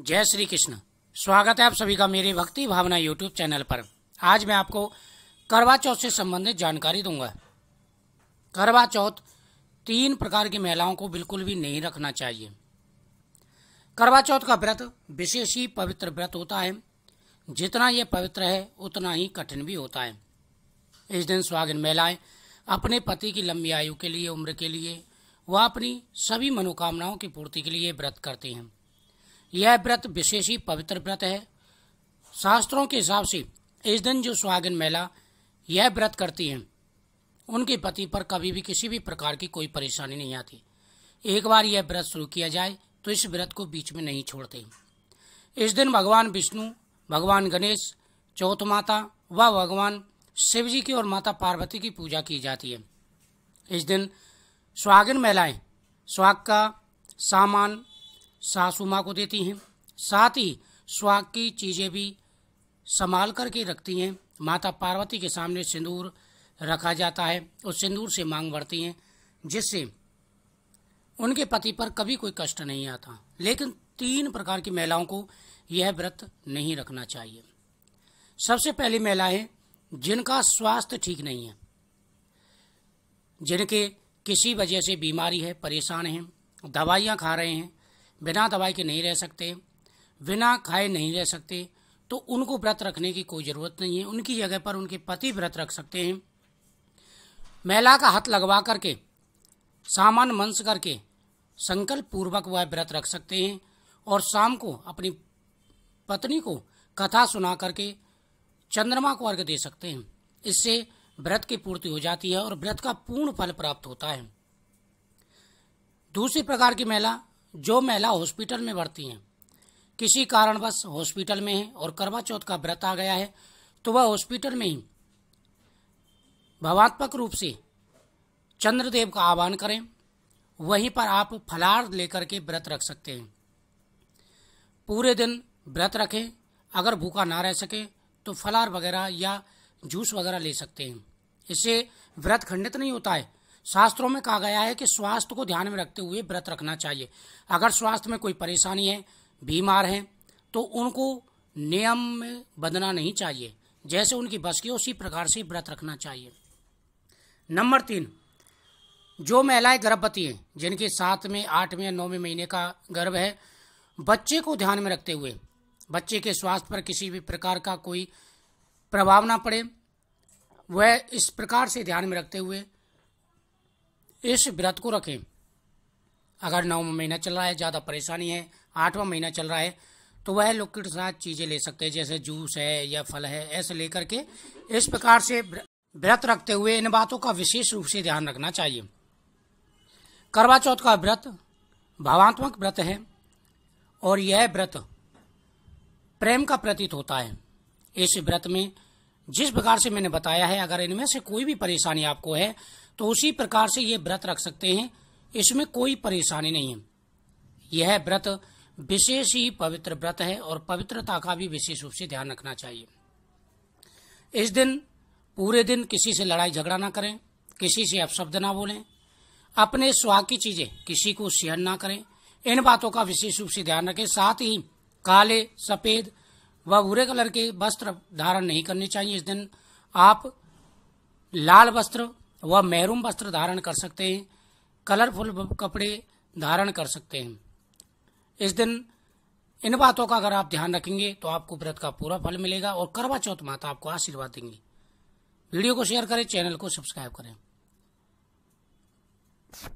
जय श्री कृष्ण स्वागत है आप सभी का मेरे भक्ति भावना यूट्यूब चैनल पर आज मैं आपको करवा चौथ से संबंधित जानकारी दूंगा करवा चौथ तीन प्रकार की महिलाओं को बिल्कुल भी नहीं रखना चाहिए करवा चौथ का व्रत विशेष ही पवित्र व्रत होता है जितना यह पवित्र है उतना ही कठिन भी होता है इस दिन स्वागिन महिलाएं अपने पति की लंबी आयु के लिए उम्र के लिए व अपनी सभी मनोकामनाओं की पूर्ति के लिए व्रत करती हैं यह व्रत विशेष ही पवित्र व्रत है शास्त्रों के हिसाब से इस दिन जो सुहागन महिला यह व्रत करती हैं उनके पति पर कभी भी किसी भी प्रकार की कोई परेशानी नहीं आती एक बार यह व्रत शुरू किया जाए तो इस व्रत को बीच में नहीं छोड़ते इस दिन भगवान विष्णु भगवान गणेश चौथ माता व भगवान शिव जी की और माता पार्वती की पूजा की जाती है इस दिन सुहागिन महिलाएं सुहाग का सामान सासू माँ को देती हैं साथ ही स्वाग की चीज़ें भी संभाल करके रखती हैं माता पार्वती के सामने सिंदूर रखा जाता है और सिंदूर से मांग बढ़ती हैं जिससे उनके पति पर कभी कोई कष्ट नहीं आता लेकिन तीन प्रकार की महिलाओं को यह व्रत नहीं रखना चाहिए सबसे पहली महिलाएं जिनका स्वास्थ्य ठीक नहीं है जिनके किसी वजह से बीमारी है परेशान हैं दवाइयाँ खा रहे हैं बिना दवाई के नहीं रह सकते बिना खाए नहीं रह सकते तो उनको व्रत रखने की कोई ज़रूरत नहीं है उनकी जगह पर उनके पति व्रत रख सकते हैं महिला का हाथ लगवा करके सामान मंस करके संकल्प पूर्वक वह व्रत रख सकते हैं और शाम को अपनी पत्नी को कथा सुना करके चंद्रमा को अर्घ दे सकते हैं इससे व्रत की पूर्ति हो जाती है और व्रत का पूर्ण फल प्राप्त होता है दूसरे प्रकार की महिला जो महिला हॉस्पिटल में भर्ती हैं किसी कारणवश हॉस्पिटल में है और करवा चौथ का व्रत आ गया है तो वह हॉस्पिटल में ही भावात्मक रूप से चंद्रदेव का आह्वान करें वहीं पर आप फलार लेकर के व्रत रख सकते हैं पूरे दिन व्रत रखें अगर भूखा ना रह सके तो फलार वगैरह या जूस वगैरह ले सकते हैं इससे व्रत खंडित नहीं होता है शास्त्रों में कहा गया है कि स्वास्थ्य को ध्यान में रखते हुए व्रत रखना चाहिए अगर स्वास्थ्य में कोई परेशानी है बीमार हैं तो उनको नियम में बदना नहीं चाहिए जैसे उनकी बस की उसी प्रकार से व्रत रखना चाहिए नंबर तीन जो महिलाएं गर्भवती हैं जिनके साथ में आठवें या नौवें महीने का गर्भ है बच्चे को ध्यान में रखते हुए बच्चे के स्वास्थ्य पर किसी भी प्रकार का कोई प्रभाव ना पड़े वह इस प्रकार से ध्यान में रखते हुए इस व्रत को रखें अगर नौवा महीना चल रहा है ज़्यादा परेशानी है आठवां महीना चल रहा है तो वह लोग के साथ चीज़ें ले सकते हैं जैसे जूस है या फल है ऐसे लेकर के इस प्रकार से व्रत रखते हुए इन बातों का विशेष रूप से ध्यान रखना चाहिए करवा चौथ का व्रत भावात्मक व्रत है और यह व्रत प्रेम का प्रतीत होता है इस व्रत में जिस प्रकार से मैंने बताया है अगर इनमें से कोई भी परेशानी आपको है तो उसी प्रकार से ये व्रत रख सकते हैं इसमें कोई परेशानी नहीं है यह व्रत विशेष ही पवित्र व्रत है और पवित्रता का भी विशेष रूप से ध्यान रखना चाहिए इस दिन पूरे दिन किसी से लड़ाई झगड़ा ना करें किसी से अपशब्द ना बोलें अपने स्वाग की चीजें किसी को सहन ना करें इन बातों का विशेष रूप से ध्यान रखें साथ ही काले सफेद व भूरे कलर के वस्त्र धारण नहीं करने चाहिए इस दिन आप लाल वस्त्र वह मेहरूम वस्त्र धारण कर सकते हैं कलरफुल कपड़े धारण कर सकते हैं इस दिन इन बातों का अगर आप ध्यान रखेंगे तो आपको व्रत का पूरा फल मिलेगा और करवा चौथ माता आपको आशीर्वाद देंगी वीडियो को शेयर करें चैनल को सब्सक्राइब करें